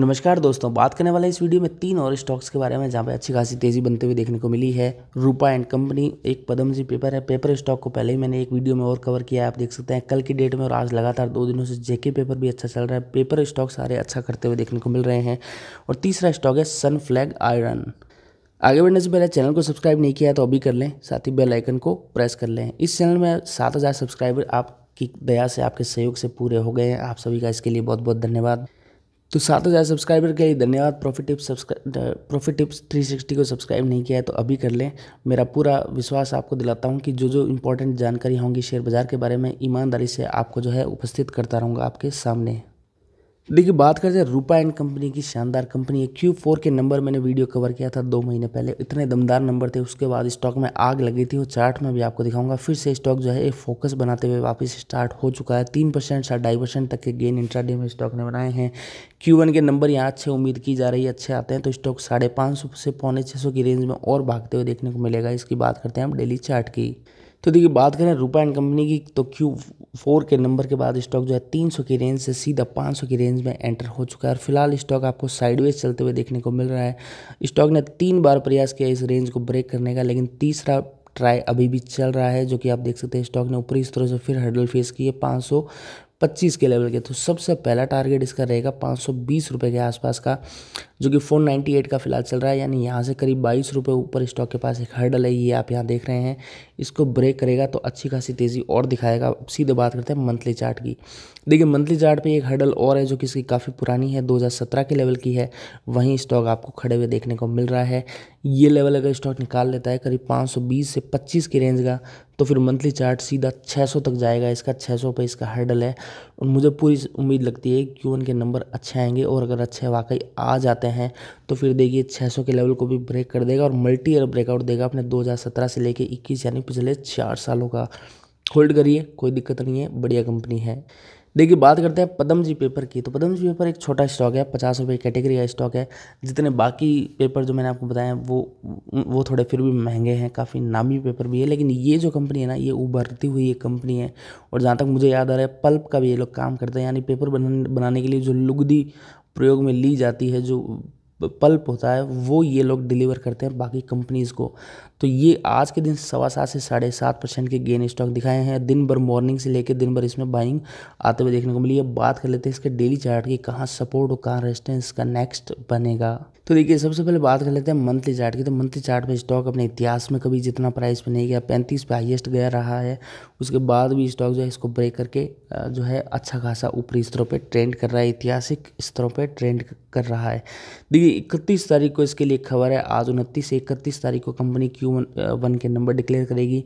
नमस्कार दोस्तों बात करने वाले इस वीडियो में तीन और स्टॉक्स के बारे में जहाँ पे अच्छी खासी तेज़ी बनते हुए देखने को मिली है रूपा एंड कंपनी एक पदम जी पेपर है पेपर स्टॉक को पहले ही मैंने एक वीडियो में और कवर किया है आप देख सकते हैं कल की डेट में और आज लगातार दो दिनों से जेके पेपर भी अच्छा चल रहा है पेपर स्टॉक सारे अच्छा करते हुए देखने को मिल रहे हैं और तीसरा स्टॉक है सन फ्लैग आयरन आगे बढ़ने से पहले चैनल को सब्सक्राइब नहीं किया तो अभी कर लें साथ ही बेलाइकन को प्रेस कर लें इस चैनल में सात हज़ार सब्सक्राइबर आपकी दया से आपके सहयोग से पूरे हो गए हैं आप सभी का इसके लिए बहुत बहुत धन्यवाद तो सात हज़ार सब्सक्राइबर के लिए धन्यवाद profit tips subscribe profit tips three sixty को सब्सक्राइब नहीं किया है तो अभी कर लें मेरा पूरा विश्वास आपको दिलाता हूँ कि जो जो इंपॉर्टेंट जानकारी होंगी शेयर बाज़ार के बारे में ईमानदारी से आपको जो है उपस्थित करता रहूँगा आपके सामने देखिए बात करते हैं तो रूपा एंड कंपनी की शानदार कंपनी है क्यू फोर के नंबर मैंने वीडियो कवर किया था दो महीने पहले इतने दमदार नंबर थे उसके बाद स्टॉक में आग लगी थी और चार्ट में भी आपको दिखाऊंगा फिर से स्टॉक जो है एक फोकस बनाते हुए वापस स्टार्ट हो चुका है तीन परसेंट से ढाई परसेंट तक के गेन इंट्राडे में स्टॉक ने बनाए हैं क्यू वन के नंबर यहाँ अच्छे उम्मीद की जा रही है अच्छे आते हैं तो स्टॉक साढ़े पाँच सौ से पौने छः सौ की रेंज में और भागते हुए देखने को मिलेगा इसकी बात करते हैं हम डेली चार्ट की तो देखिए बात करें रूपा एंड कंपनी की तो क्यू फोर के नंबर के बाद स्टॉक जो है 300 की रेंज से सीधा 500 की रेंज में एंटर हो चुका है और फिलहाल स्टॉक आपको साइडवेज चलते हुए देखने को मिल रहा है स्टॉक ने तीन बार प्रयास किया इस रेंज को ब्रेक करने का लेकिन तीसरा ट्राई अभी भी चल रहा है जो कि आप देख सकते हैं स्टॉक ने ऊपरी स्तरों से फिर हर्डल फेस किए पाँच पच्चीस के लेवल के तो सबसे पहला टारगेट इसका रहेगा पाँच सौ बीस रुपये के आसपास का जो कि फोर नाइन्टी एट का फिलहाल चल रहा है यानी यहाँ से करीब बाईस रुपये ऊपर स्टॉक के पास एक हर्डल है ये आप यहाँ देख रहे हैं इसको ब्रेक करेगा तो अच्छी खासी तेज़ी और दिखाएगा सीधे बात करते हैं मंथली चार्ट की देखिए मंथली चार्ट पे एक हर्डल और है जो कि इसकी काफ़ी पुरानी है 2017 के लेवल की है वहीं स्टॉक आपको खड़े हुए देखने को मिल रहा है ये लेवल अगर स्टॉक निकाल लेता है करीब पाँच से पच्चीस की रेंज का तो फिर मंथली चार्ट सीधा 600 तक जाएगा इसका 600 पे इसका हर्डल है और मुझे पूरी उम्मीद लगती है कि उनके नंबर अच्छे आएंगे और अगर अच्छे वाकई आ जाते हैं तो फिर देखिए 600 के लेवल को भी ब्रेक कर देगा और मल्टी ईयर ब्रेकआउट देगा अपने 2017 से लेके 21 यानी पिछले चार सालों का होल्ड करिए कोई दिक्कत नहीं है बढ़िया कंपनी है देखिए बात करते हैं पदम जी पेपर की तो पदम जी पेपर एक छोटा स्टॉक है पचास रुपये कैटेगरी का स्टॉक है जितने बाकी पेपर जो मैंने आपको बताए वो वो थोड़े फिर भी महंगे हैं काफ़ी नामी पेपर भी है लेकिन ये जो कंपनी है ना ये उभरती हुई एक कंपनी है और जहाँ तक मुझे याद आ रहा है पल्प का भी ये लोग काम करते हैं यानी पेपर बनाने के लिए जो लुगदी प्रयोग में ली जाती है जो पल्प होता है वो ये लोग डिलीवर करते हैं बाकी कंपनीज़ को तो ये आज के दिन सवा सात से साढ़े सात परसेंट के गेन स्टॉक दिखाए हैं दिन भर मॉर्निंग से लेकर दिन भर इसमें बाइंग आते हुए देखने को मिली है बात कर लेते हैं इसके डेली चार्ट की कहाँ सपोर्ट और कहाँ रेजिस्टेंस का नेक्स्ट बनेगा तो देखिए सबसे पहले बात कर लेते हैं मंथली चार्ट की तो मंथली चार्ट पर स्टॉक अपने इतिहास में कभी जितना प्राइस पे नहीं गया पैंतीस पे हाइस्ट गया रहा है उसके बाद भी स्टॉक जो है इसको ब्रेक करके जो है अच्छा खासा ऊपरी स्तरों पर ट्रेंड कर रहा है ऐतिहासिक स्तरों पर ट्रेंड कर रहा है देखिए जी इकतीस तारीख को इसके लिए खबर है आज उनतीस से इकतीस तारीख को कंपनी क्यू वन के नंबर डिक्लेयर करेगी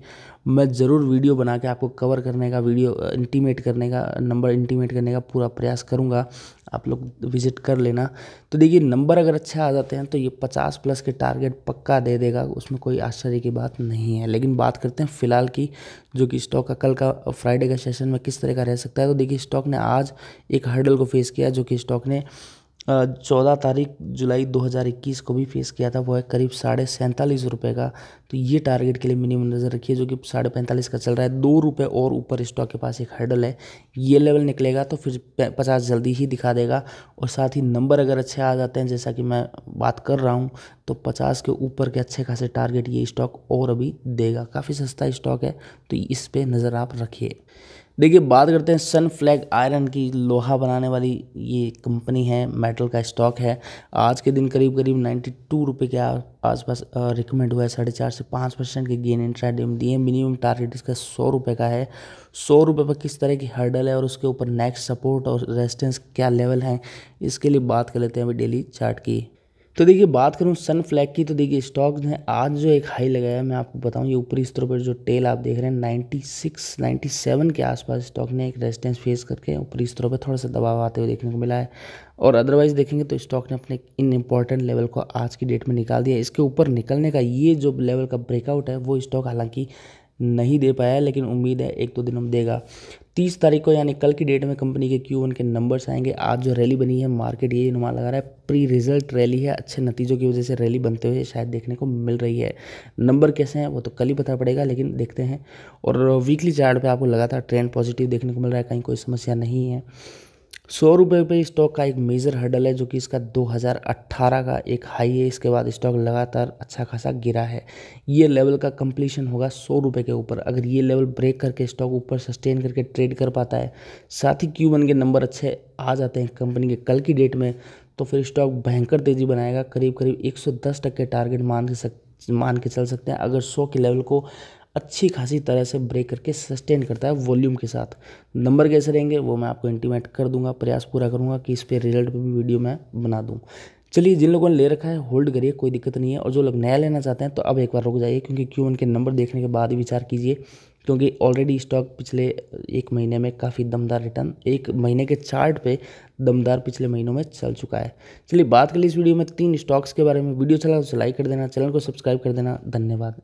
मैं ज़रूर वीडियो बना के आपको कवर करने का वीडियो इंटीमेट करने का नंबर इंटीमेट करने का पूरा प्रयास करूँगा आप लोग विजिट कर लेना तो देखिए नंबर अगर अच्छे आ जाते हैं तो ये पचास प्लस के टारगेट पक्का दे देगा उसमें कोई आश्चर्य की बात नहीं है लेकिन बात करते हैं फ़िलहाल की जो कि स्टॉक का कल का फ्राइडे का सेशन में किस तरह का रह सकता है तो देखिए स्टॉक ने आज एक हर्डल को फेस किया जो कि स्टॉक ने चौदह तारीख जुलाई 2021 को भी फेस किया था वो है करीब साढ़े सैंतालीस रुपये का तो ये टारगेट के लिए मिनिमम नज़र रखिए जो कि साढ़े पैंतालीस का चल रहा है दो रुपये और ऊपर स्टॉक के पास एक हैडल है ये लेवल निकलेगा तो फिर पचास जल्दी ही दिखा देगा और साथ ही नंबर अगर अच्छे आ जाते हैं जैसा कि मैं बात कर रहा हूँ तो पचास के ऊपर के अच्छे खासे टारगेट ये स्टॉक और अभी देगा काफ़ी सस्ता स्टॉक है तो इस पर नज़र आप रखिए देखिए बात करते हैं सन फ्लैग आयरन की लोहा बनाने वाली ये कंपनी है मेटल का स्टॉक है आज के दिन करीब करीब नाइन्टी टू रुपये के आस पास रिकमेंड हुआ है साढ़े चार से पाँच परसेंट के गेन इंट्राडे में दिए मिनिमम टारगेट इसका सौ रुपये का है सौ रुपये पर किस तरह की हर्डल है और उसके ऊपर नेक्स्ट सपोर्ट और रेजिस्टेंस क्या लेवल है इसके लिए बात कर लेते हैं अभी डेली चार्ट की तो देखिए बात करूँ सन फ्लैग की तो देखिए स्टॉक ने आज जो एक हाई लगाया मैं आपको बताऊँ ये ऊपरी स्तरों पर जो टेल आप देख रहे हैं 96, 97 के आसपास स्टॉक ने एक रेजिस्टेंस फेस करके ऊपरी स्तरों पर थोड़ा सा दबाव आते हुए देखने को मिला है और अदरवाइज़ देखेंगे तो स्टॉक ने अपने इन इंपॉर्टेंट लेवल को आज की डेट में निकाल दिया इसके ऊपर निकलने का ये जो लेवल का ब्रेकआउट है वो स्टॉक हालांकि नहीं दे पाया लेकिन उम्मीद है एक दो दिन में देगा तीस तारीख को यानी कल की डेट में कंपनी के क्यू वन के नंबर्स आएंगे आज जो रैली बनी है मार्केट ये अनुमान लगा रहा है प्री रिजल्ट रैली है अच्छे नतीजों की वजह से रैली बनते हुए शायद देखने को मिल रही है नंबर कैसे हैं वो तो कल ही पता पड़ेगा लेकिन देखते हैं और वीकली चार्ट पे आपको लगातार ट्रेंड पॉजिटिव देखने को मिल रहा है कहीं कोई समस्या नहीं है सौ रुपये पर स्टॉक का एक मेजर हर्डल है जो कि इसका 2018 का एक हाई है इसके बाद स्टॉक लगातार अच्छा खासा गिरा है ये लेवल का कंप्लीशन होगा सौ रुपये के ऊपर अगर ये लेवल ब्रेक करके स्टॉक ऊपर सस्टेन करके ट्रेड कर पाता है साथ ही क्यू के नंबर अच्छे आ जाते हैं कंपनी के कल की डेट में तो फिर स्टॉक भयंकर तेज़ी बनाएगा करीब करीब एक तक के टारगेट मान के सक मान के चल सकते हैं अगर सौ के लेवल को अच्छी खासी तरह से ब्रेक करके सस्टेन करता है वॉल्यूम के साथ नंबर कैसे रहेंगे वो मैं आपको इंटीमेट कर दूंगा प्रयास पूरा करूंगा कि इस पर रिजल्ट पर भी वीडियो मैं बना दूँ चलिए जिन लोगों ने ले रखा है होल्ड करिए कोई दिक्कत नहीं है और जो लोग नया लेना चाहते हैं तो अब एक बार रुक जाइए क्योंकि क्यों उनके नंबर देखने के बाद विचार कीजिए क्योंकि ऑलरेडी स्टॉक पिछले एक महीने में काफ़ी दमदार रिटर्न एक महीने के चार्ट पे दमदार पिछले महीनों में चल चुका है चलिए बात कर ली इस वीडियो में तीन स्टॉक्स के बारे में वीडियो चला अच्छा तो लाइक कर देना चैनल को सब्सक्राइब कर देना धन्यवाद